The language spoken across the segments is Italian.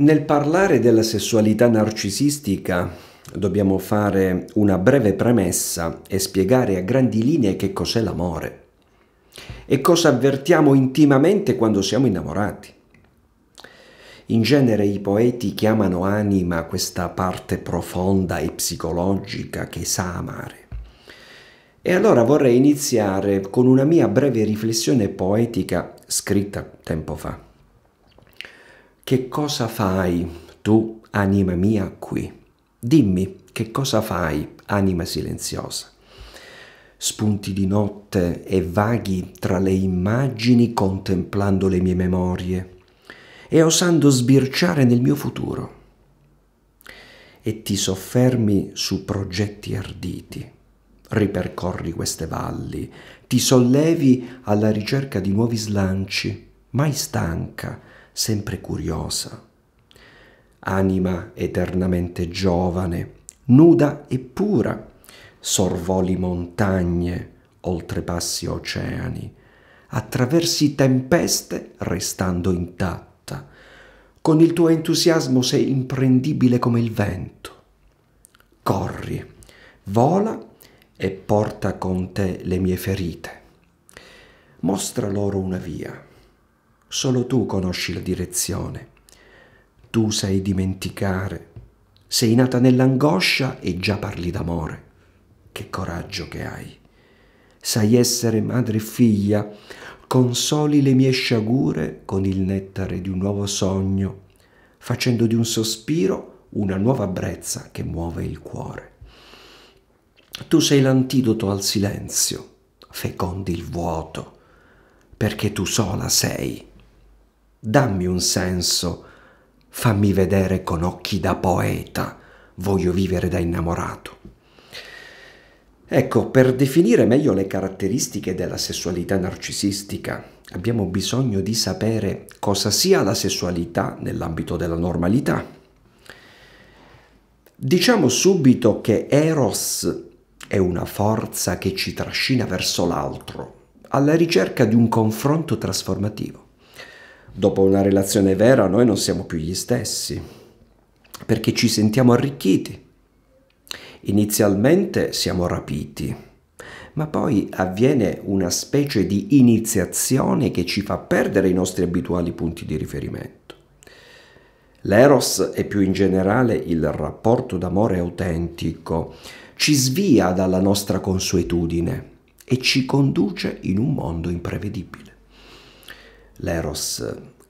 Nel parlare della sessualità narcisistica dobbiamo fare una breve premessa e spiegare a grandi linee che cos'è l'amore e cosa avvertiamo intimamente quando siamo innamorati. In genere i poeti chiamano anima questa parte profonda e psicologica che sa amare. E allora vorrei iniziare con una mia breve riflessione poetica scritta tempo fa. Che cosa fai tu, anima mia, qui? Dimmi, che cosa fai, anima silenziosa? Spunti di notte e vaghi tra le immagini contemplando le mie memorie e osando sbirciare nel mio futuro. E ti soffermi su progetti arditi ripercorri queste valli, ti sollevi alla ricerca di nuovi slanci, mai stanca, sempre curiosa, anima eternamente giovane, nuda e pura, sorvoli montagne, oltrepassi oceani, attraversi tempeste restando intatta. Con il tuo entusiasmo sei imprendibile come il vento. Corri, vola e porta con te le mie ferite. Mostra loro una via Solo tu conosci la direzione. Tu sai dimenticare. Sei nata nell'angoscia e già parli d'amore. Che coraggio che hai. Sai essere madre e figlia. Consoli le mie sciagure con il nettare di un nuovo sogno, facendo di un sospiro una nuova brezza che muove il cuore. Tu sei l'antidoto al silenzio, fecondi il vuoto, perché tu sola sei Dammi un senso, fammi vedere con occhi da poeta, voglio vivere da innamorato. Ecco, per definire meglio le caratteristiche della sessualità narcisistica, abbiamo bisogno di sapere cosa sia la sessualità nell'ambito della normalità. Diciamo subito che Eros è una forza che ci trascina verso l'altro, alla ricerca di un confronto trasformativo. Dopo una relazione vera noi non siamo più gli stessi, perché ci sentiamo arricchiti. Inizialmente siamo rapiti, ma poi avviene una specie di iniziazione che ci fa perdere i nostri abituali punti di riferimento. L'eros e più in generale il rapporto d'amore autentico ci svia dalla nostra consuetudine e ci conduce in un mondo imprevedibile. L'eros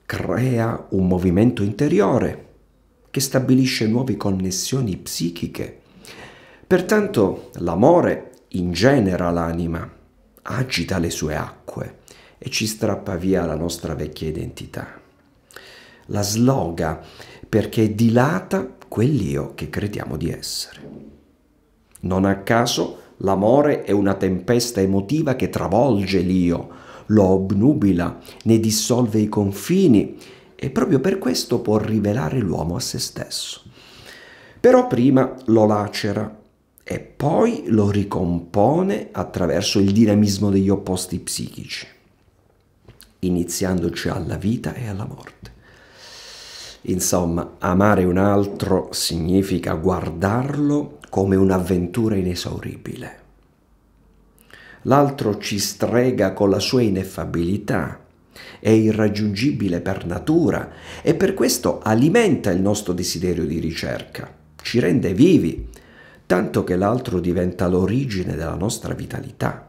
crea un movimento interiore che stabilisce nuove connessioni psichiche. Pertanto l'amore ingenera l'anima, agita le sue acque e ci strappa via la nostra vecchia identità. La sloga perché dilata quell'io che crediamo di essere. Non a caso l'amore è una tempesta emotiva che travolge l'io, lo obnubila, ne dissolve i confini e proprio per questo può rivelare l'uomo a se stesso. Però prima lo lacera e poi lo ricompone attraverso il dinamismo degli opposti psichici, iniziandoci alla vita e alla morte. Insomma, amare un altro significa guardarlo come un'avventura inesauribile l'altro ci strega con la sua ineffabilità, è irraggiungibile per natura e per questo alimenta il nostro desiderio di ricerca, ci rende vivi, tanto che l'altro diventa l'origine della nostra vitalità.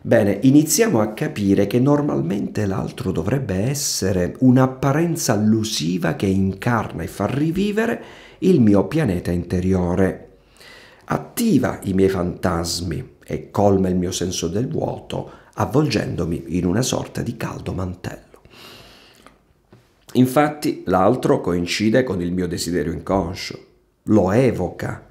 Bene, iniziamo a capire che normalmente l'altro dovrebbe essere un'apparenza allusiva che incarna e fa rivivere il mio pianeta interiore, attiva i miei fantasmi e colma il mio senso del vuoto, avvolgendomi in una sorta di caldo mantello. Infatti l'altro coincide con il mio desiderio inconscio, lo evoca,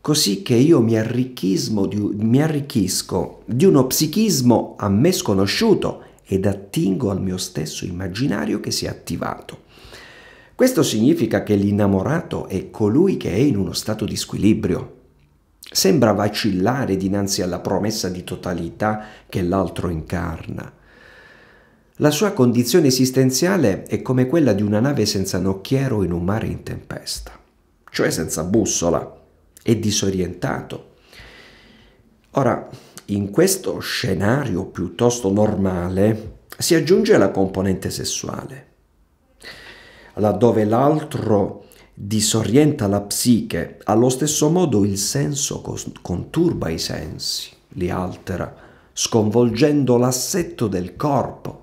così che io mi, di, mi arricchisco di uno psichismo a me sconosciuto ed attingo al mio stesso immaginario che si è attivato. Questo significa che l'innamorato è colui che è in uno stato di squilibrio, sembra vacillare dinanzi alla promessa di totalità che l'altro incarna. La sua condizione esistenziale è come quella di una nave senza nocchiero in un mare in tempesta, cioè senza bussola, è disorientato. Ora, in questo scenario piuttosto normale si aggiunge la componente sessuale, laddove l'altro disorienta la psiche, allo stesso modo il senso conturba i sensi, li altera, sconvolgendo l'assetto del corpo.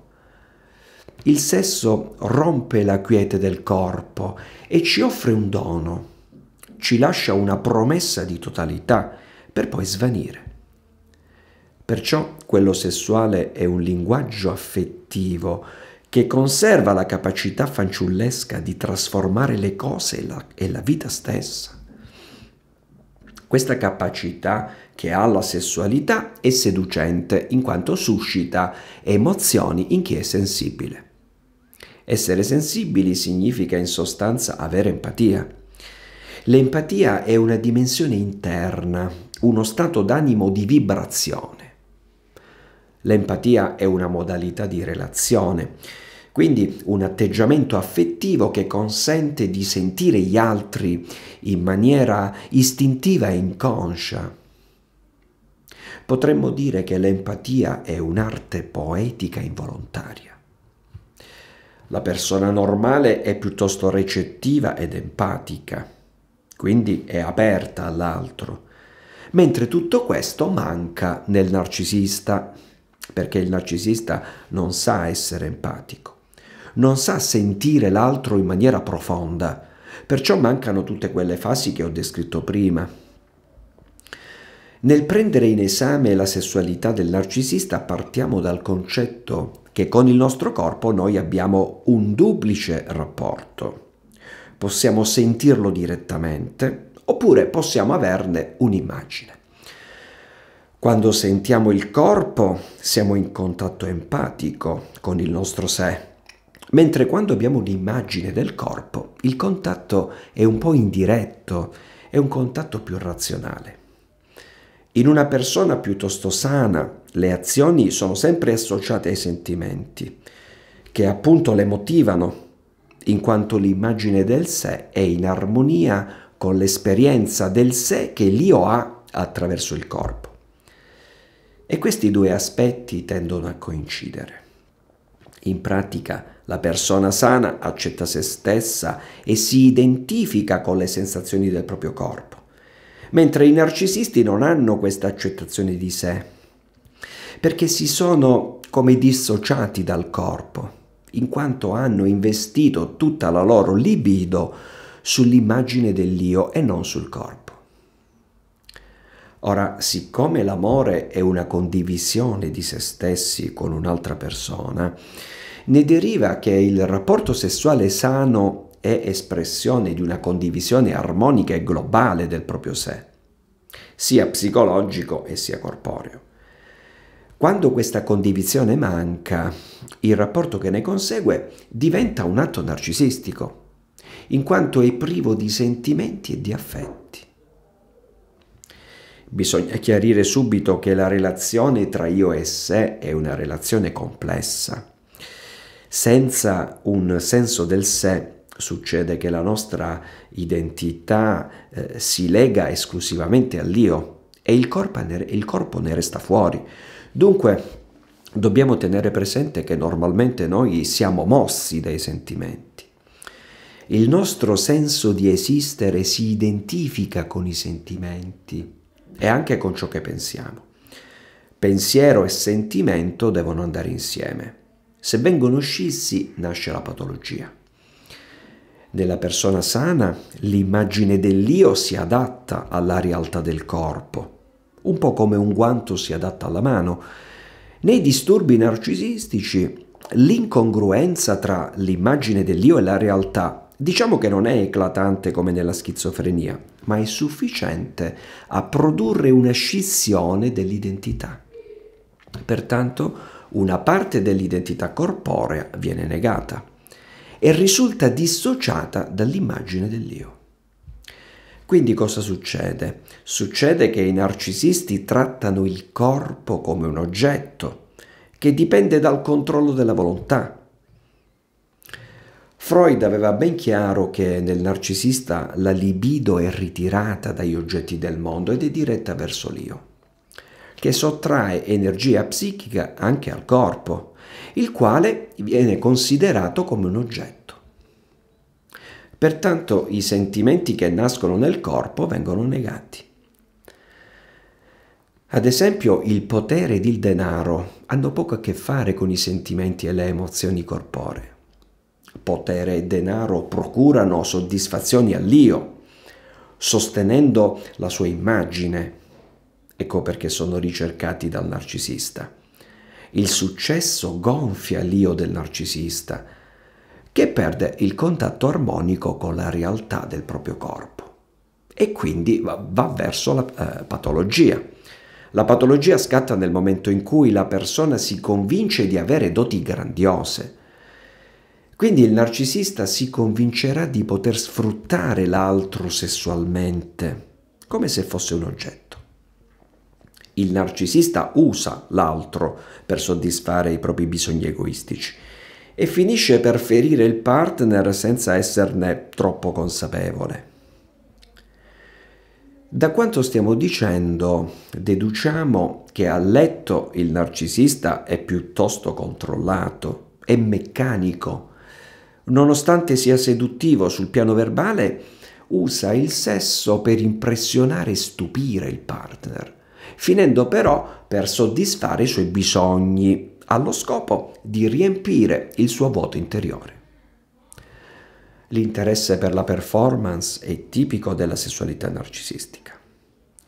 Il sesso rompe la quiete del corpo e ci offre un dono, ci lascia una promessa di totalità per poi svanire. Perciò quello sessuale è un linguaggio affettivo che conserva la capacità fanciullesca di trasformare le cose e la, e la vita stessa. Questa capacità che ha la sessualità è seducente in quanto suscita emozioni in chi è sensibile. Essere sensibili significa in sostanza avere empatia. L'empatia è una dimensione interna, uno stato d'animo di vibrazione L'empatia è una modalità di relazione, quindi un atteggiamento affettivo che consente di sentire gli altri in maniera istintiva e inconscia. Potremmo dire che l'empatia è un'arte poetica involontaria. La persona normale è piuttosto recettiva ed empatica, quindi è aperta all'altro, mentre tutto questo manca nel narcisista perché il narcisista non sa essere empatico, non sa sentire l'altro in maniera profonda, perciò mancano tutte quelle fasi che ho descritto prima. Nel prendere in esame la sessualità del narcisista partiamo dal concetto che con il nostro corpo noi abbiamo un duplice rapporto. Possiamo sentirlo direttamente oppure possiamo averne un'immagine. Quando sentiamo il corpo siamo in contatto empatico con il nostro sé, mentre quando abbiamo un'immagine del corpo il contatto è un po' indiretto, è un contatto più razionale. In una persona piuttosto sana le azioni sono sempre associate ai sentimenti, che appunto le motivano, in quanto l'immagine del sé è in armonia con l'esperienza del sé che l'io ha attraverso il corpo. E questi due aspetti tendono a coincidere. In pratica, la persona sana accetta se stessa e si identifica con le sensazioni del proprio corpo, mentre i narcisisti non hanno questa accettazione di sé, perché si sono come dissociati dal corpo, in quanto hanno investito tutta la loro libido sull'immagine dell'io e non sul corpo. Ora, siccome l'amore è una condivisione di se stessi con un'altra persona, ne deriva che il rapporto sessuale sano è espressione di una condivisione armonica e globale del proprio sé, sia psicologico e sia corporeo. Quando questa condivisione manca, il rapporto che ne consegue diventa un atto narcisistico, in quanto è privo di sentimenti e di affetti. Bisogna chiarire subito che la relazione tra io e sé è una relazione complessa. Senza un senso del sé succede che la nostra identità eh, si lega esclusivamente all'io e il corpo, ne, il corpo ne resta fuori. Dunque dobbiamo tenere presente che normalmente noi siamo mossi dai sentimenti. Il nostro senso di esistere si identifica con i sentimenti e anche con ciò che pensiamo. Pensiero e sentimento devono andare insieme. Se vengono scissi nasce la patologia. Nella persona sana l'immagine dell'io si adatta alla realtà del corpo, un po' come un guanto si adatta alla mano. Nei disturbi narcisistici l'incongruenza tra l'immagine dell'io e la realtà diciamo che non è eclatante come nella schizofrenia, ma è sufficiente a produrre una scissione dell'identità. Pertanto una parte dell'identità corporea viene negata e risulta dissociata dall'immagine dell'io. Quindi cosa succede? Succede che i narcisisti trattano il corpo come un oggetto che dipende dal controllo della volontà, Freud aveva ben chiaro che nel narcisista la libido è ritirata dagli oggetti del mondo ed è diretta verso l'io, che sottrae energia psichica anche al corpo, il quale viene considerato come un oggetto. Pertanto i sentimenti che nascono nel corpo vengono negati. Ad esempio il potere ed il denaro hanno poco a che fare con i sentimenti e le emozioni corporee. Potere e denaro procurano soddisfazioni all'io, sostenendo la sua immagine. Ecco perché sono ricercati dal narcisista. Il successo gonfia l'io del narcisista, che perde il contatto armonico con la realtà del proprio corpo e quindi va, va verso la eh, patologia. La patologia scatta nel momento in cui la persona si convince di avere doti grandiose, quindi il narcisista si convincerà di poter sfruttare l'altro sessualmente, come se fosse un oggetto. Il narcisista usa l'altro per soddisfare i propri bisogni egoistici e finisce per ferire il partner senza esserne troppo consapevole. Da quanto stiamo dicendo, deduciamo che a letto il narcisista è piuttosto controllato, è meccanico, nonostante sia seduttivo sul piano verbale, usa il sesso per impressionare e stupire il partner, finendo però per soddisfare i suoi bisogni, allo scopo di riempire il suo vuoto interiore. L'interesse per la performance è tipico della sessualità narcisistica,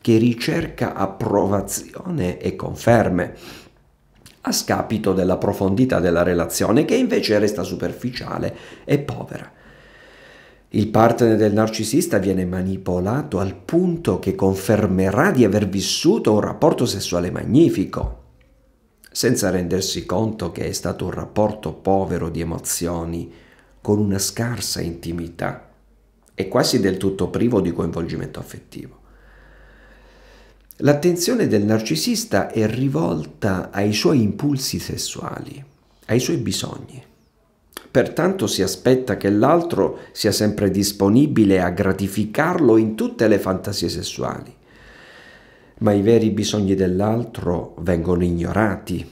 che ricerca approvazione e conferme, a scapito della profondità della relazione che invece resta superficiale e povera. Il partner del narcisista viene manipolato al punto che confermerà di aver vissuto un rapporto sessuale magnifico, senza rendersi conto che è stato un rapporto povero di emozioni, con una scarsa intimità e quasi del tutto privo di coinvolgimento affettivo. L'attenzione del narcisista è rivolta ai suoi impulsi sessuali, ai suoi bisogni. Pertanto si aspetta che l'altro sia sempre disponibile a gratificarlo in tutte le fantasie sessuali. Ma i veri bisogni dell'altro vengono ignorati.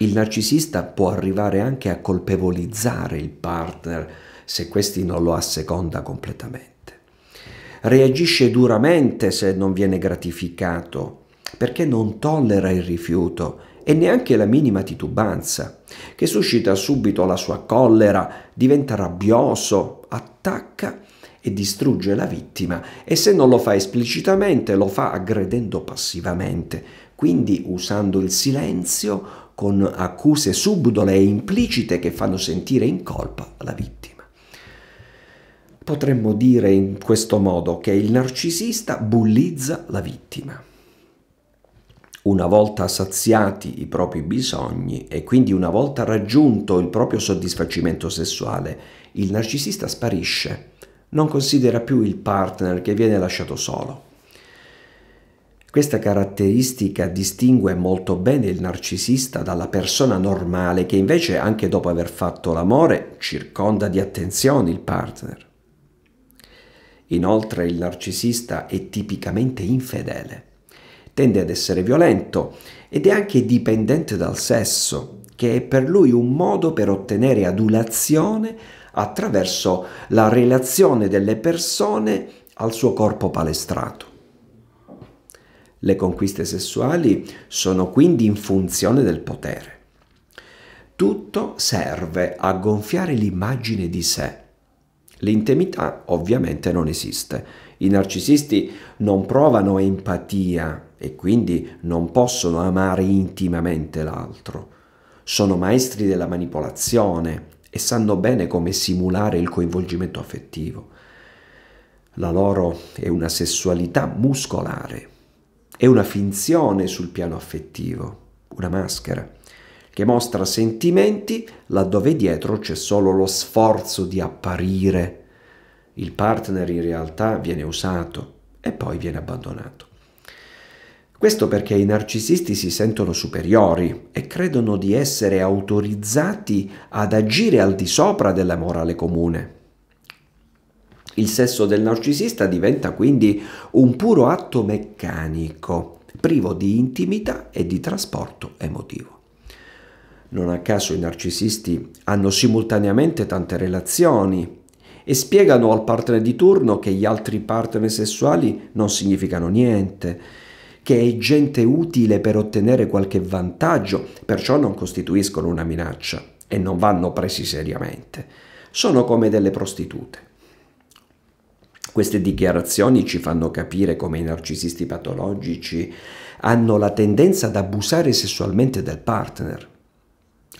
Il narcisista può arrivare anche a colpevolizzare il partner se questi non lo asseconda completamente reagisce duramente se non viene gratificato, perché non tollera il rifiuto e neanche la minima titubanza, che suscita subito la sua collera, diventa rabbioso, attacca e distrugge la vittima e se non lo fa esplicitamente lo fa aggredendo passivamente, quindi usando il silenzio con accuse subdole e implicite che fanno sentire in colpa la vittima. Potremmo dire in questo modo che il narcisista bullizza la vittima. Una volta saziati i propri bisogni e quindi una volta raggiunto il proprio soddisfacimento sessuale, il narcisista sparisce, non considera più il partner che viene lasciato solo. Questa caratteristica distingue molto bene il narcisista dalla persona normale che invece anche dopo aver fatto l'amore circonda di attenzione il partner. Inoltre il narcisista è tipicamente infedele, tende ad essere violento ed è anche dipendente dal sesso, che è per lui un modo per ottenere adulazione attraverso la relazione delle persone al suo corpo palestrato. Le conquiste sessuali sono quindi in funzione del potere. Tutto serve a gonfiare l'immagine di sé L'intimità ovviamente non esiste. I narcisisti non provano empatia e quindi non possono amare intimamente l'altro. Sono maestri della manipolazione e sanno bene come simulare il coinvolgimento affettivo. La loro è una sessualità muscolare, è una finzione sul piano affettivo, una maschera che mostra sentimenti laddove dietro c'è solo lo sforzo di apparire. Il partner in realtà viene usato e poi viene abbandonato. Questo perché i narcisisti si sentono superiori e credono di essere autorizzati ad agire al di sopra della morale comune. Il sesso del narcisista diventa quindi un puro atto meccanico, privo di intimità e di trasporto emotivo. Non a caso i narcisisti hanno simultaneamente tante relazioni e spiegano al partner di turno che gli altri partner sessuali non significano niente, che è gente utile per ottenere qualche vantaggio, perciò non costituiscono una minaccia e non vanno presi seriamente. Sono come delle prostitute. Queste dichiarazioni ci fanno capire come i narcisisti patologici hanno la tendenza ad abusare sessualmente del partner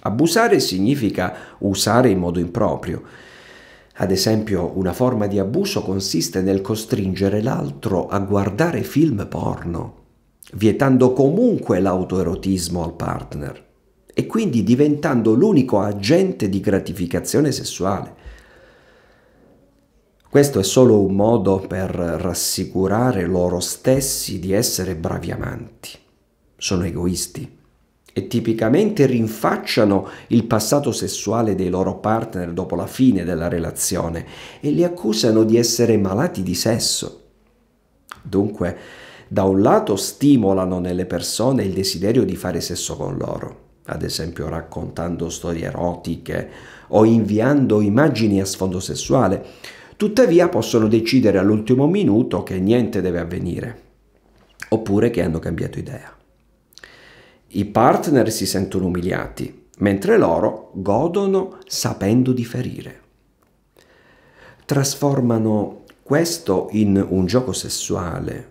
Abusare significa usare in modo improprio. Ad esempio, una forma di abuso consiste nel costringere l'altro a guardare film porno, vietando comunque l'autoerotismo al partner e quindi diventando l'unico agente di gratificazione sessuale. Questo è solo un modo per rassicurare loro stessi di essere bravi amanti. Sono egoisti e tipicamente rinfacciano il passato sessuale dei loro partner dopo la fine della relazione e li accusano di essere malati di sesso. Dunque, da un lato stimolano nelle persone il desiderio di fare sesso con loro, ad esempio raccontando storie erotiche o inviando immagini a sfondo sessuale, tuttavia possono decidere all'ultimo minuto che niente deve avvenire, oppure che hanno cambiato idea. I partner si sentono umiliati, mentre loro godono sapendo di ferire. Trasformano questo in un gioco sessuale,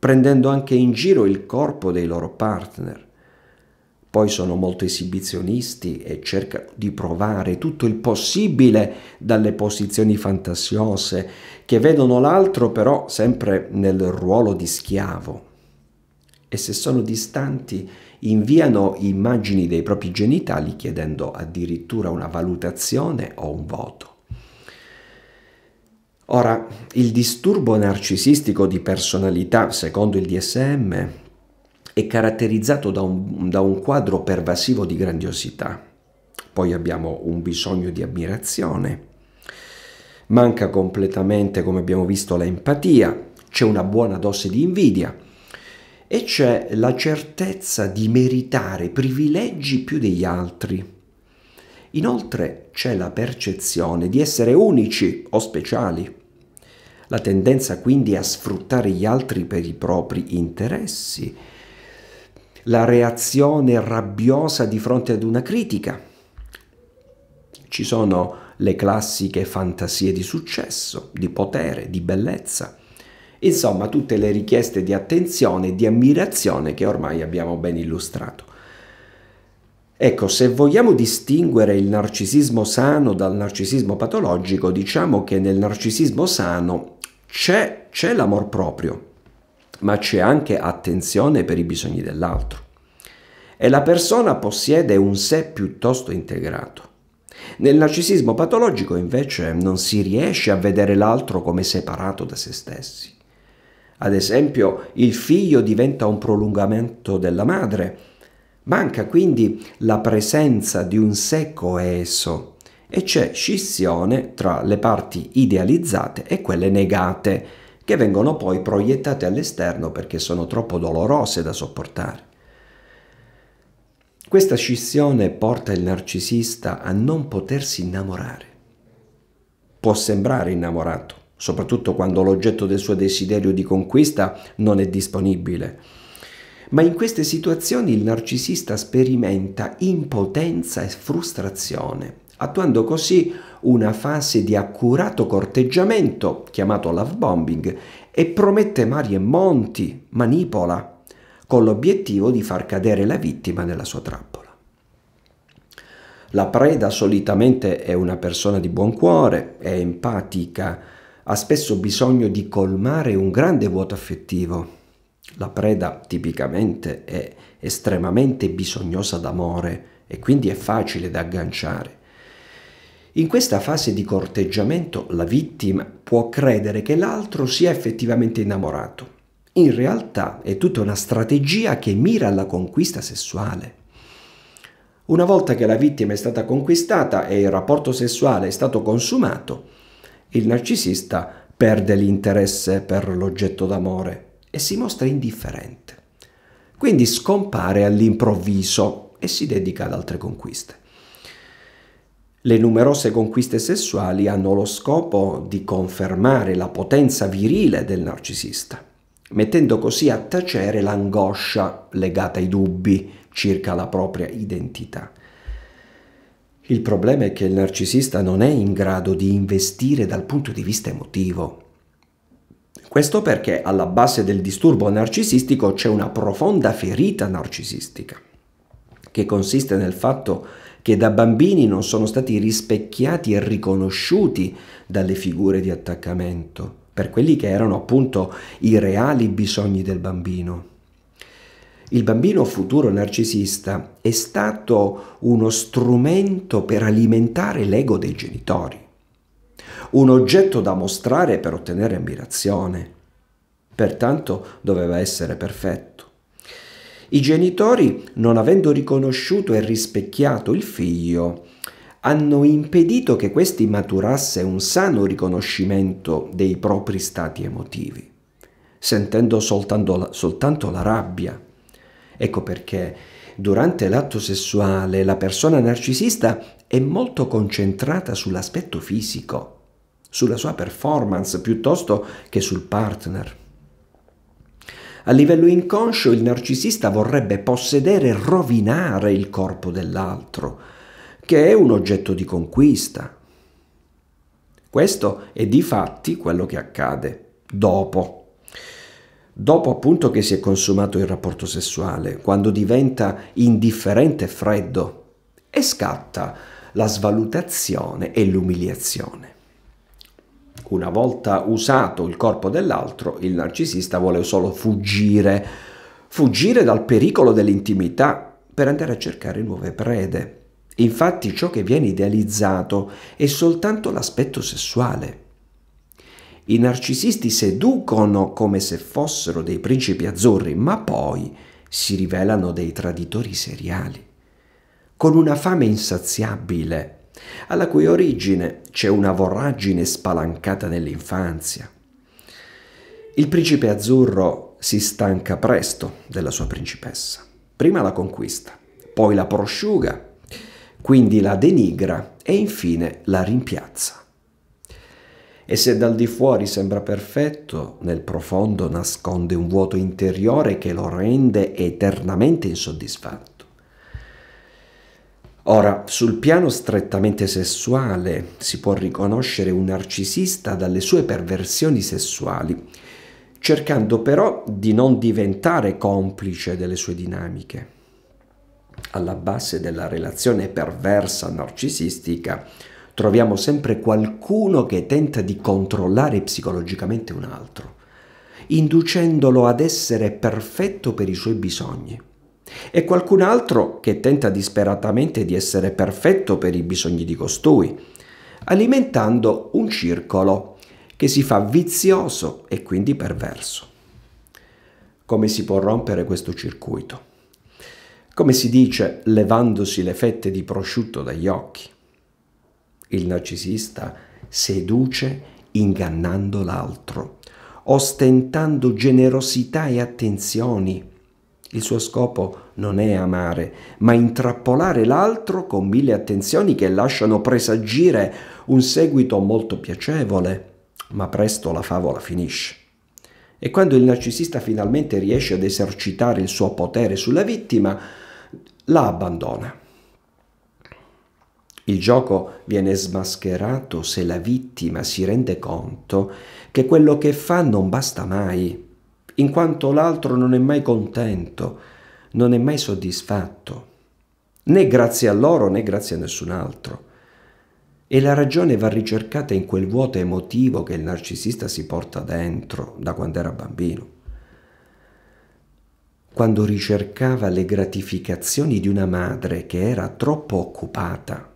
prendendo anche in giro il corpo dei loro partner. Poi sono molto esibizionisti e cercano di provare tutto il possibile dalle posizioni fantasiose, che vedono l'altro però sempre nel ruolo di schiavo. E se sono distanti, inviano immagini dei propri genitali chiedendo addirittura una valutazione o un voto. Ora, il disturbo narcisistico di personalità, secondo il DSM, è caratterizzato da un, da un quadro pervasivo di grandiosità. Poi abbiamo un bisogno di ammirazione, manca completamente, come abbiamo visto, l'empatia, c'è una buona dose di invidia, e c'è la certezza di meritare privilegi più degli altri. Inoltre c'è la percezione di essere unici o speciali, la tendenza quindi a sfruttare gli altri per i propri interessi, la reazione rabbiosa di fronte ad una critica. Ci sono le classiche fantasie di successo, di potere, di bellezza, insomma tutte le richieste di attenzione e di ammirazione che ormai abbiamo ben illustrato. Ecco, se vogliamo distinguere il narcisismo sano dal narcisismo patologico, diciamo che nel narcisismo sano c'è, c'è l'amor proprio, ma c'è anche attenzione per i bisogni dell'altro. E la persona possiede un sé piuttosto integrato. Nel narcisismo patologico invece non si riesce a vedere l'altro come separato da se stessi. Ad esempio, il figlio diventa un prolungamento della madre. Manca quindi la presenza di un sé coeso e c'è scissione tra le parti idealizzate e quelle negate, che vengono poi proiettate all'esterno perché sono troppo dolorose da sopportare. Questa scissione porta il narcisista a non potersi innamorare. Può sembrare innamorato, soprattutto quando l'oggetto del suo desiderio di conquista non è disponibile. Ma in queste situazioni il narcisista sperimenta impotenza e frustrazione, attuando così una fase di accurato corteggiamento, chiamato love bombing, e promette mari e monti, manipola, con l'obiettivo di far cadere la vittima nella sua trappola. La preda solitamente è una persona di buon cuore, è empatica, ha spesso bisogno di colmare un grande vuoto affettivo. La preda tipicamente è estremamente bisognosa d'amore e quindi è facile da agganciare. In questa fase di corteggiamento la vittima può credere che l'altro sia effettivamente innamorato. In realtà è tutta una strategia che mira alla conquista sessuale. Una volta che la vittima è stata conquistata e il rapporto sessuale è stato consumato, il narcisista perde l'interesse per l'oggetto d'amore e si mostra indifferente. Quindi scompare all'improvviso e si dedica ad altre conquiste. Le numerose conquiste sessuali hanno lo scopo di confermare la potenza virile del narcisista, mettendo così a tacere l'angoscia legata ai dubbi circa la propria identità. Il problema è che il narcisista non è in grado di investire dal punto di vista emotivo. Questo perché alla base del disturbo narcisistico c'è una profonda ferita narcisistica, che consiste nel fatto che da bambini non sono stati rispecchiati e riconosciuti dalle figure di attaccamento, per quelli che erano appunto i reali bisogni del bambino. Il bambino futuro narcisista è stato uno strumento per alimentare l'ego dei genitori, un oggetto da mostrare per ottenere ammirazione. Pertanto doveva essere perfetto. I genitori, non avendo riconosciuto e rispecchiato il figlio, hanno impedito che questi maturasse un sano riconoscimento dei propri stati emotivi, sentendo soltanto la, soltanto la rabbia, Ecco perché durante l'atto sessuale la persona narcisista è molto concentrata sull'aspetto fisico, sulla sua performance piuttosto che sul partner. A livello inconscio il narcisista vorrebbe possedere e rovinare il corpo dell'altro, che è un oggetto di conquista. Questo è di fatti quello che accade dopo dopo appunto che si è consumato il rapporto sessuale, quando diventa indifferente e freddo, e scatta la svalutazione e l'umiliazione. Una volta usato il corpo dell'altro, il narcisista vuole solo fuggire, fuggire dal pericolo dell'intimità per andare a cercare nuove prede. Infatti ciò che viene idealizzato è soltanto l'aspetto sessuale i narcisisti seducono come se fossero dei principi azzurri, ma poi si rivelano dei traditori seriali, con una fame insaziabile, alla cui origine c'è una voragine spalancata nell'infanzia. Il principe azzurro si stanca presto della sua principessa. Prima la conquista, poi la prosciuga, quindi la denigra e infine la rimpiazza e se dal di fuori sembra perfetto, nel profondo nasconde un vuoto interiore che lo rende eternamente insoddisfatto. Ora, sul piano strettamente sessuale si può riconoscere un narcisista dalle sue perversioni sessuali, cercando però di non diventare complice delle sue dinamiche. Alla base della relazione perversa narcisistica troviamo sempre qualcuno che tenta di controllare psicologicamente un altro, inducendolo ad essere perfetto per i suoi bisogni, e qualcun altro che tenta disperatamente di essere perfetto per i bisogni di costui, alimentando un circolo che si fa vizioso e quindi perverso. Come si può rompere questo circuito? Come si dice levandosi le fette di prosciutto dagli occhi. Il narcisista seduce ingannando l'altro, ostentando generosità e attenzioni. Il suo scopo non è amare, ma intrappolare l'altro con mille attenzioni che lasciano presagire un seguito molto piacevole, ma presto la favola finisce. E quando il narcisista finalmente riesce ad esercitare il suo potere sulla vittima, la abbandona. Il gioco viene smascherato se la vittima si rende conto che quello che fa non basta mai, in quanto l'altro non è mai contento, non è mai soddisfatto, né grazie a loro né grazie a nessun altro. E la ragione va ricercata in quel vuoto emotivo che il narcisista si porta dentro da quando era bambino quando ricercava le gratificazioni di una madre che era troppo occupata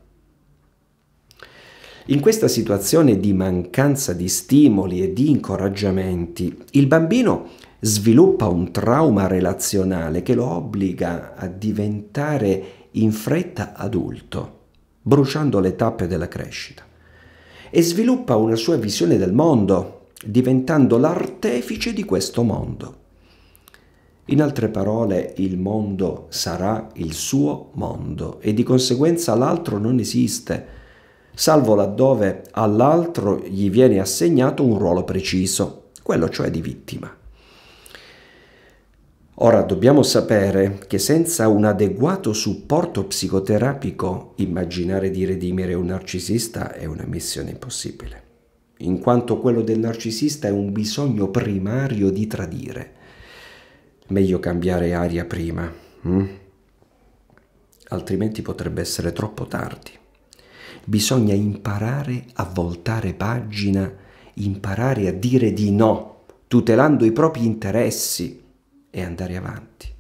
in questa situazione di mancanza di stimoli e di incoraggiamenti, il bambino sviluppa un trauma relazionale che lo obbliga a diventare in fretta adulto, bruciando le tappe della crescita, e sviluppa una sua visione del mondo, diventando l'artefice di questo mondo. In altre parole, il mondo sarà il suo mondo e di conseguenza l'altro non esiste salvo laddove all'altro gli viene assegnato un ruolo preciso, quello cioè di vittima. Ora dobbiamo sapere che senza un adeguato supporto psicoterapico immaginare di redimere un narcisista è una missione impossibile, in quanto quello del narcisista è un bisogno primario di tradire. Meglio cambiare aria prima, hm? altrimenti potrebbe essere troppo tardi bisogna imparare a voltare pagina, imparare a dire di no, tutelando i propri interessi e andare avanti.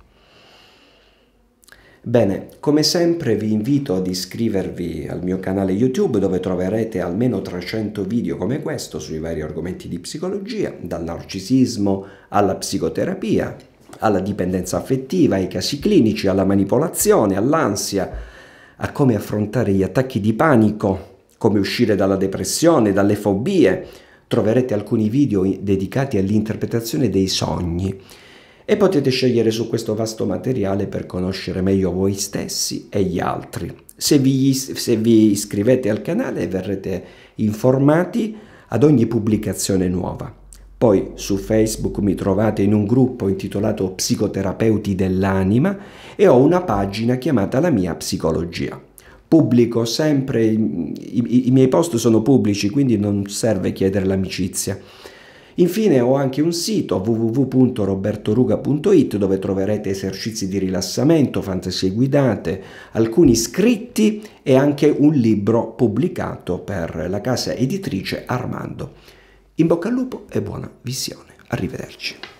Bene, come sempre vi invito ad iscrivervi al mio canale YouTube dove troverete almeno 300 video come questo sui vari argomenti di psicologia, dal narcisismo alla psicoterapia, alla dipendenza affettiva, ai casi clinici, alla manipolazione, all'ansia, a come affrontare gli attacchi di panico, come uscire dalla depressione, dalle fobie. Troverete alcuni video dedicati all'interpretazione dei sogni e potete scegliere su questo vasto materiale per conoscere meglio voi stessi e gli altri. Se vi, se vi iscrivete al canale verrete informati ad ogni pubblicazione nuova. Poi su Facebook mi trovate in un gruppo intitolato Psicoterapeuti dell'anima e ho una pagina chiamata La mia psicologia. Pubblico sempre, i, i, i miei post sono pubblici, quindi non serve chiedere l'amicizia. Infine ho anche un sito www.robertoruga.it dove troverete esercizi di rilassamento, fantasie guidate, alcuni scritti e anche un libro pubblicato per la casa editrice Armando. In bocca al lupo e buona visione. Arrivederci.